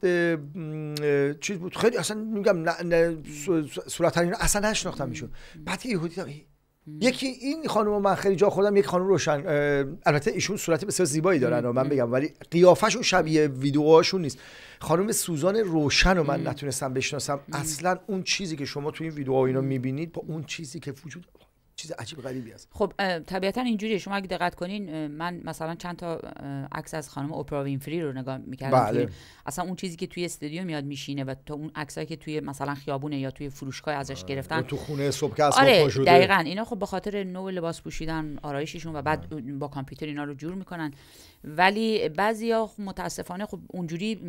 چیز بود خیلی اصلا میگم صورت اصلا نشناختم ایشون بعد که یهودی یکی این خانم من خیلی جا خودم یک خانم روشن البته ایشون صورت بسیار زیبایی دارن و من بگم ولی قیافشون شبیه ویدیوهاشون نیست خانم سوزان روشن رو من نتونستم بشناسم اصلا اون چیزی که شما تو این ویدیوها اینا میبینید با اون چیزی که وجود چیز عجیب غریبی است خب طبیعتا اینجوریه شما اگه دقت کنین من مثلا چند تا عکس از خانم اپرا وینفری رو نگاه میکردم بله. اصلا اون چیزی که توی استودیو میاد میشینه و تا اون عکسایی که توی مثلا خیابونه یا توی فروشگاه ازش آره. گرفتن تو خونه صبح که آره دقیقا اینا خب به خاطر نوع لباس پوشیدن آرایششون و بعد آره. با کامپیوتر اینا رو جور میکنن ولی بعضیا خب متاسفانه خب اونجوری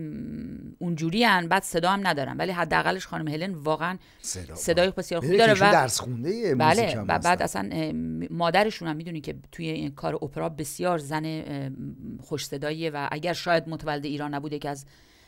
اونجوری ان بعد صدا هم ندارن ولی حداقلش خانم هلن واقعا صدا صدای بسیار خوبی داره و درس خونده بله بعد بعد اصلا مادرشون هم میدونی که توی این کار اپرا بسیار زن خوش و اگر شاید متولد ایران نبوده که از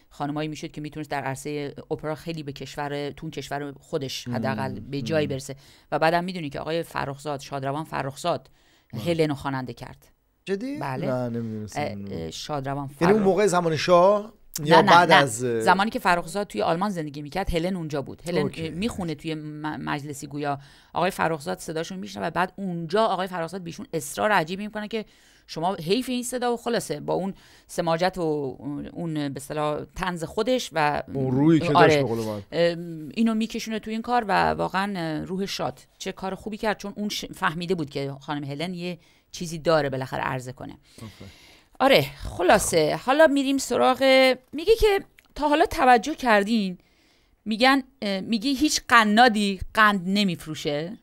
خانمایی میشد که میتونست در عرصه اپرا خیلی به کشور تون کشور خودش حداقل به جایی برسه و بعدم میدونی که آقای فرخزاد شادروان فرخزاد بله. هلن خواننده کرد جدی بله نه شادروان یعنی فرخزاد اون موقع زمان شاه نه بعد نه. از زمانی که فرخزاد توی آلمان زندگی میکرد هلن اونجا بود هلن اوکی. میخونه توی مجلسی گویا آقای فرخزاد صداشون میشنه و بعد اونجا آقای فرخزاد بیشون اصرار عجیبی میکنه که شما حیف این صدا و خلاصه با اون سماجت و اون به اصطلاح تنز خودش و اون روی که آره اینو میکشونه توی این کار و واقعا روح شاد چه کار خوبی کرد چون اون فهمیده بود که خانم هلن یه چیزی داره بالاخره عرضه کنه آره خلاصه حالا میریم سراغ میگه که تا حالا توجه کردین میگن میگی هیچ قنادی قند نمیفروشه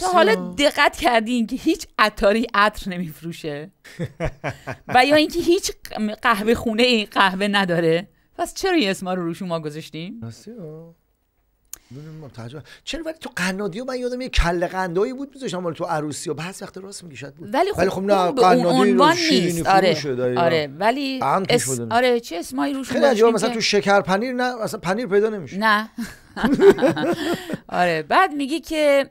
تا حالا دقت کردین که هیچ عطاری عطر نمیفروشه و یا اینکه هیچ قهوه خونه قهوه نداره پس چرا این اسما رو روش ما گذاشتیم تعجب چرا ولی تو قنادی و من یادم یه کله قندایی بود میذاشتم ولی تو عروسی و بعضی وقت راست میگی بود ولی خب, خب نه قنادی نیست آره شده آره ولی اس... آره چه اسمایی روش خیلی عجب مثلا تو شکر پنیر نه اصلا پنیر پیدا نمیشه نه آره بعد میگی که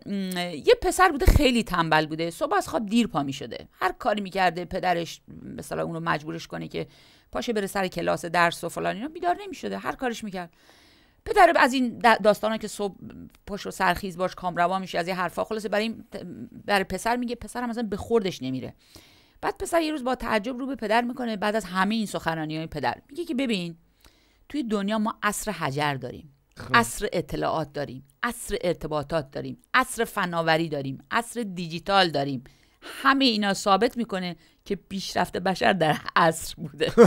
یه پسر بوده خیلی تنبل بوده صبح از خواب دیر پا میشده هر کاری میکرده پدرش مثلا اونو مجبورش کنه که پاشه بره سر کلاس درس و فلان اینا بیدار نمیشده هر کارش میکرد پدر از این داستانا که صبح پشت و سرخیز باش کامروا میشه از یه حرفا خلاصه برای این برای پسر میگه پسرم اصلا به خوردش نمیره بعد پسر یه روز با تعجب رو به پدر میکنه بعد از همه این سخنرانی های پدر میگه که ببین توی دنیا ما عصر حجر داریم اصر خب. عصر اطلاعات داریم عصر ارتباطات داریم عصر فناوری داریم عصر دیجیتال داریم همه اینا ثابت میکنه که پیشرفت بشر در عصر بوده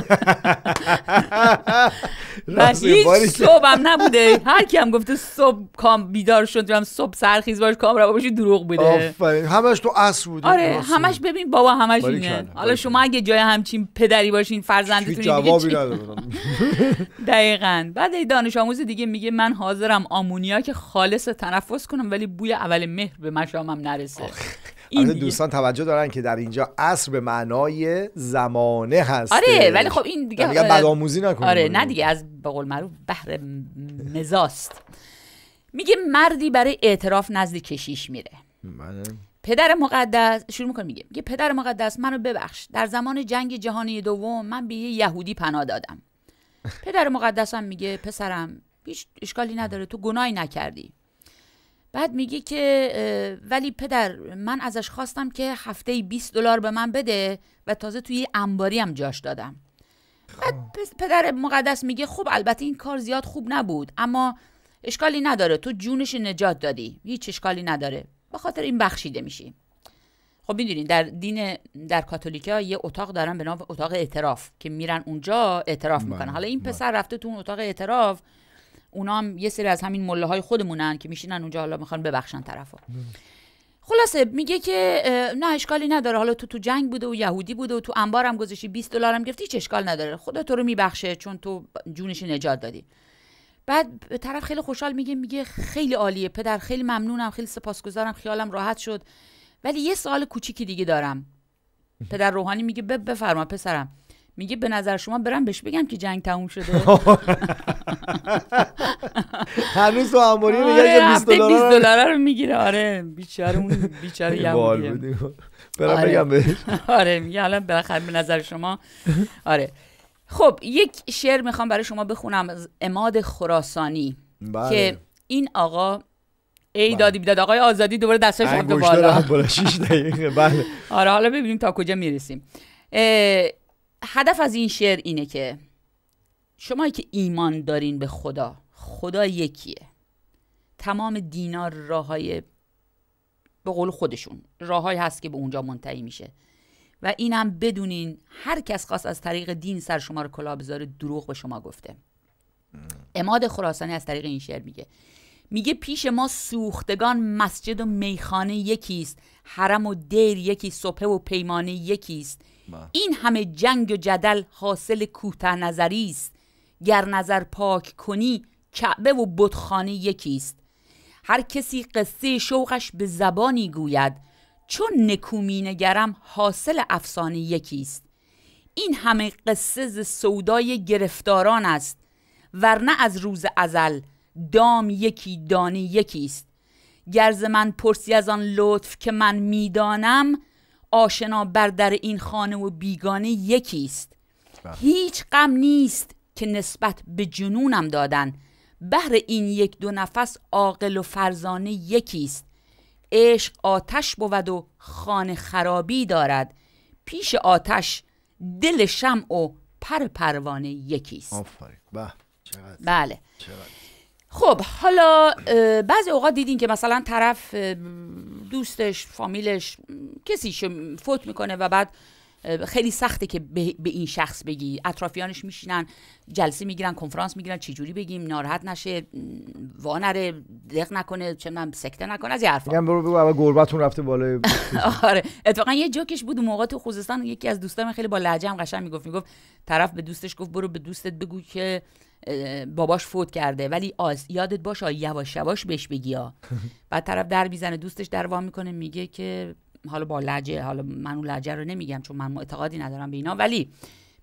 و هیچ صبح هم نبوده هر کی هم گفته صبح کام بیدار شد هم صبح سرخیز باش کام رو باشی دروغ بوده همش تو عصر بوده آره همش ببین بابا همش اینه حالا شما اگه جای همچین پدری باشین فرزندتون جوابی دقیقا بعد دانش آموز دیگه میگه من حاضرم آمونیا که خالص تنفس کنم ولی بوی اول مهر به مشامم نرسه این آره، دوستان توجه دارن که در اینجا عصر به معنای زمانه هست آره ولی خب این دیگه, بعد آموزی نکنید آره, آره، نه دیگه از به قول معروف بحر مزاست میگه مردی برای اعتراف نزد کشیش میره من... بله. پدر مقدس شروع میکنه میگه میگه پدر مقدس منو ببخش در زمان جنگ جهانی دوم من به یه یهودی پناه دادم پدر مقدس هم میگه پسرم هیچ اشکالی نداره تو گناهی نکردی بعد میگه که ولی پدر من ازش خواستم که هفته 20 دلار به من بده و تازه توی انباری هم جاش دادم بعد خب. پدر مقدس میگه خب البته این کار زیاد خوب نبود اما اشکالی نداره تو جونش نجات دادی هیچ اشکالی نداره به خاطر این بخشیده میشی خب میدونین در دین در کاتولیکا یه اتاق دارن به نام اتاق اعتراف که میرن اونجا اعتراف میکنن بله، حالا این بله. پسر رفته تو اون اتاق اعتراف اونا هم یه سری از همین مله های خودمونن که میشینن اونجا حالا میخوان ببخشن طرفا خلاصه میگه که نه اشکالی نداره حالا تو تو جنگ بوده و یهودی بوده و تو انبارم گذاشتی 20 دلارم گرفتی چه اشکال نداره خدا تو رو میبخشه چون تو جونش نجات دادی بعد به طرف خیلی خوشحال میگه میگه خیلی عالیه پدر خیلی ممنونم خیلی سپاسگزارم خیالم راحت شد ولی یه سوال کوچیکی دیگه دارم پدر روحانی میگه بفرما پسرم میگه به نظر شما برم بهش بگم که جنگ تموم شده هنوز تو آموری میگه 20 آره، دلار رو میگیره آره بیچاره اون بیچاره یهودی برم آره. بگم بهش آره میگه حالا بالاخره به نظر شما آره خب یک شعر میخوام برای شما بخونم از اماد خراسانی بله. که این آقا ای بله. دادی بیداد آقای آزادی دوباره دستش رو بالا بله آره حالا ببینیم تا کجا میرسیم هدف از این شعر اینه که شما که ایمان دارین به خدا خدا یکیه تمام راه های به قول خودشون راههایی هست که به اونجا منتهی میشه و اینم بدونین هر کس خواست از طریق دین سر شما رو کلا بذاره دروغ به شما گفته اماد خراسانی از طریق این شعر میگه میگه پیش ما سوختگان مسجد و میخانه یکیست حرم و دیر یکی صبح و پیمانه یکیست بله. این همه جنگ و جدل حاصل کوتاه نظری است گر نظر پاک کنی کعبه و بتخانه یکی است هر کسی قصه شوقش به زبانی گوید چون گرم حاصل افسانه یکی است این همه قصه ز سودای گرفتاران است ورنه از روز ازل دام یکی دانه یکی است گر من پرسی از آن لطف که من میدانم آشنا بر در این خانه و بیگانه یکی است بله. هیچ غم نیست که نسبت به جنونم دادن بهر این یک دو نفس عاقل و فرزانه یکی است عشق آتش بود و خانه خرابی دارد پیش آتش دل شم و پر پروانه یکیست آفرین بله چقدر. بله. خب حالا بعضی اوقات دیدین که مثلا طرف دوستش فامیلش کسیش فوت میکنه و بعد خیلی سخته که به, این شخص بگی اطرافیانش میشینن جلسه میگیرن کنفرانس میگیرن جوری بگیم ناراحت نشه وانره دق نکنه چه من سکته نکنه از این حرفا میگم برو بگو گربتون رفته بالای آره اتفاقا یه جوکش بود موقع تو خوزستان یکی از دوستام خیلی با لهجه هم قشنگ میگفت میگفت طرف به دوستش گفت برو به دوستت بگو که باباش فوت کرده ولی آز یادت باشه یواش یواش بهش بگی بعد طرف در میزنه دوستش در میکنه میگه که حالا با لجه حالا من اون لجه رو نمیگم چون من اعتقادی ندارم به اینا ولی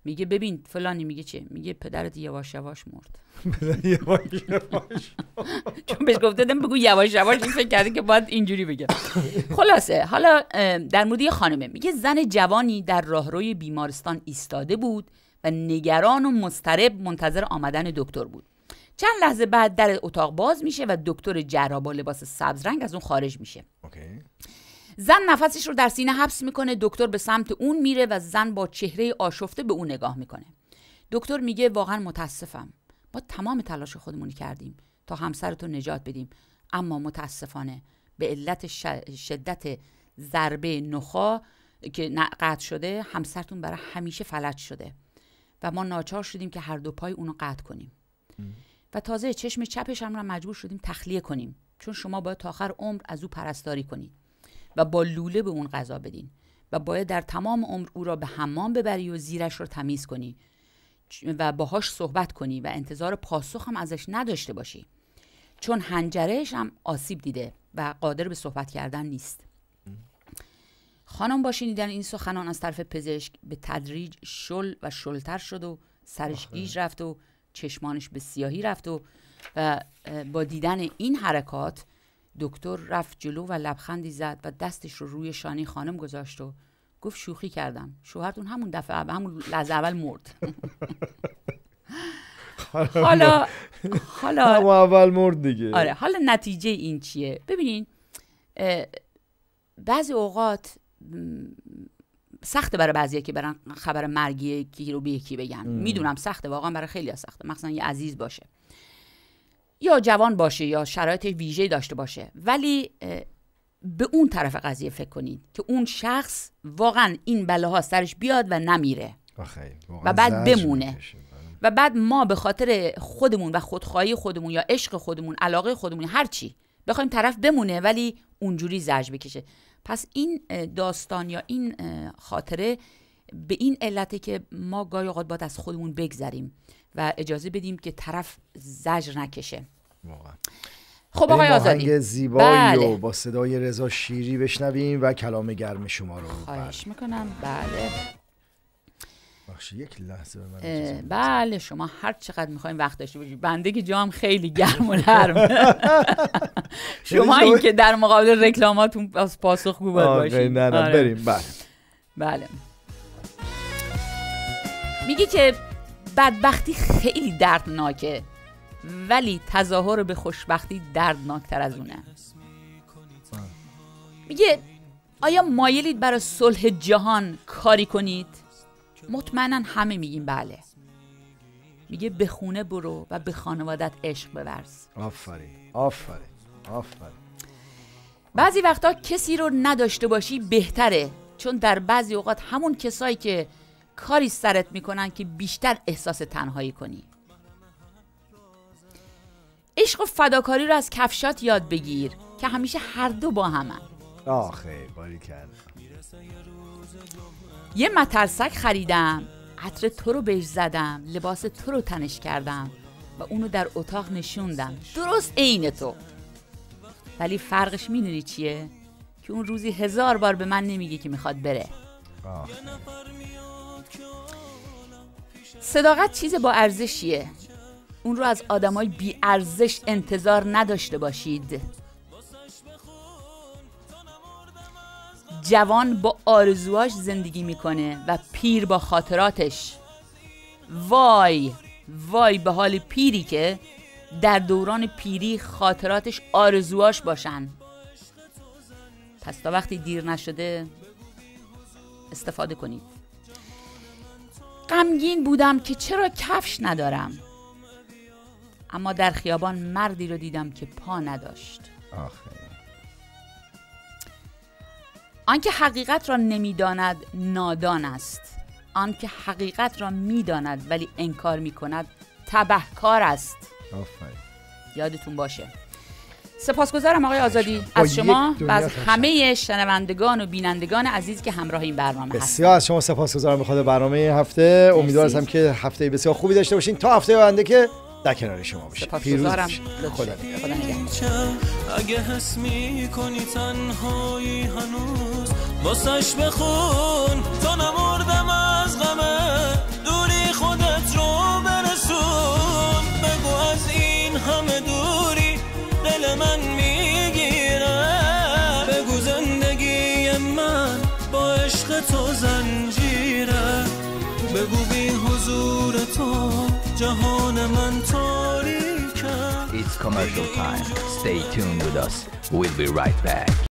میگه ببین فلانی میگه چه میگه پدرت یواش یواش مرد چون بهش گفته دم بگو یواش یواش این فکر کرده که باید اینجوری بگه خلاصه حالا در مورد خانمه میگه زن جوانی در راهروی بیمارستان ایستاده بود و نگران و مسترب منتظر آمدن دکتر بود چند لحظه بعد در اتاق باز میشه و دکتر جرا با لباس سبز رنگ از اون خارج میشه زن نفسش رو در سینه حبس میکنه دکتر به سمت اون میره و زن با چهره آشفته به اون نگاه میکنه دکتر میگه واقعا متاسفم ما تمام تلاش خودمون کردیم تا همسرتو نجات بدیم اما متاسفانه به علت شدت ضربه نخا که قطع شده همسرتون برای همیشه فلج شده و ما ناچار شدیم که هر دو پای اونو قطع کنیم و تازه چشم چپش هم را مجبور شدیم تخلیه کنیم چون شما باید تا آخر عمر از او پرستاری کنید و با لوله به اون غذا بدین و باید در تمام عمر او را به حمام ببری و زیرش را تمیز کنی و باهاش صحبت کنی و انتظار پاسخ هم ازش نداشته باشی چون هنجرهش هم آسیب دیده و قادر به صحبت کردن نیست خانم با شنیدن این سخنان از طرف پزشک به تدریج شل و شلتر شد و سرش گیج رفت و چشمانش به سیاهی رفت و, و با دیدن این حرکات دکتر رفت جلو و لبخندی زد و دستش رو روی شانه خانم گذاشت و گفت شوخی کردم شوهرتون همون دفعه همون لحظه اول مرد حالا حالا اول مرد دیگه آره حالا نتیجه این چیه ببینین بعضی اوقات سخته برای بعضی که برن خبر مرگی یکی رو به یکی بگن میدونم سخته واقعا برای خیلی سخته مثلا یه عزیز باشه یا جوان باشه یا شرایط ویژه داشته باشه ولی به اون طرف قضیه فکر کنید که اون شخص واقعا این ها سرش بیاد و نمیره و بعد بمونه و بعد ما به خاطر خودمون و خودخواهی خودمون یا عشق خودمون علاقه خودمون هرچی چی بخوایم طرف بمونه ولی اونجوری زرج بکشه پس این داستان یا این خاطره به این علته که ما گاهی اوقات باید از خودمون بگذریم و اجازه بدیم که طرف زجر نکشه واقعا خب آقای آزادی زیبایی بله. با صدای رضا شیری بشنویم و کلام گرم شما رو خواهش میکنم بله یک لحظه به بله شما هر چقدر میخواین وقت داشته باشید بنده که جام خیلی گرم و نرم شما این که در مقابل رکلاماتون از پاسخ باید باشید نه آره. نه بریم بله. بله میگه که بدبختی خیلی دردناکه ولی تظاهر به خوشبختی دردناکتر از اونه میگه آیا مایلید برای صلح جهان کاری کنید مطمئنا همه میگیم بله میگه به خونه برو و به خانوادت عشق ببرز آفرین آفرین بعضی وقتا کسی رو نداشته باشی بهتره چون در بعضی اوقات همون کسایی که کاری سرت میکنن که بیشتر احساس تنهایی کنی عشق و فداکاری رو از کفشات یاد بگیر که همیشه هر دو با همن آخه باری کرد یه مترسک خریدم عطر تو رو بهش زدم لباس تو رو تنش کردم و اونو در اتاق نشوندم درست عین تو ولی فرقش میدونی چیه که اون روزی هزار بار به من نمیگه که میخواد بره صداقت چیز با ارزشیه اون رو از آدمای بی ارزش انتظار نداشته باشید جوان با آرزواش زندگی میکنه و پیر با خاطراتش وای وای به حال پیری که در دوران پیری خاطراتش آرزواش باشن پس تا وقتی دیر نشده استفاده کنید غمگین بودم که چرا کفش ندارم اما در خیابان مردی رو دیدم که پا نداشت آخه آنکه حقیقت را نمیداند نادان است آنکه حقیقت را میداند ولی انکار میکند تبهکار است یادتون باشه سپاسگزارم آقای آزادی از شما و از همه شنوندگان و بینندگان عزیز که همراه این برنامه هستید بسیار از شما سپاسگزارم به خاطر برنامه هفته امیدوارم که هفته بسیار خوبی داشته باشین تا هفته آینده که در کنار شما باشه پیروز خدا اگه حس میکنی تنهایی هنوز باسش بخون تا نمردم از غمه دوری خودت رو برسون بگو از این همه دوری دل من میگیره بگو زندگی من با عشق تو زنجیره بگو بی حضور تو It's commercial time. Stay tuned with us. We'll be right back.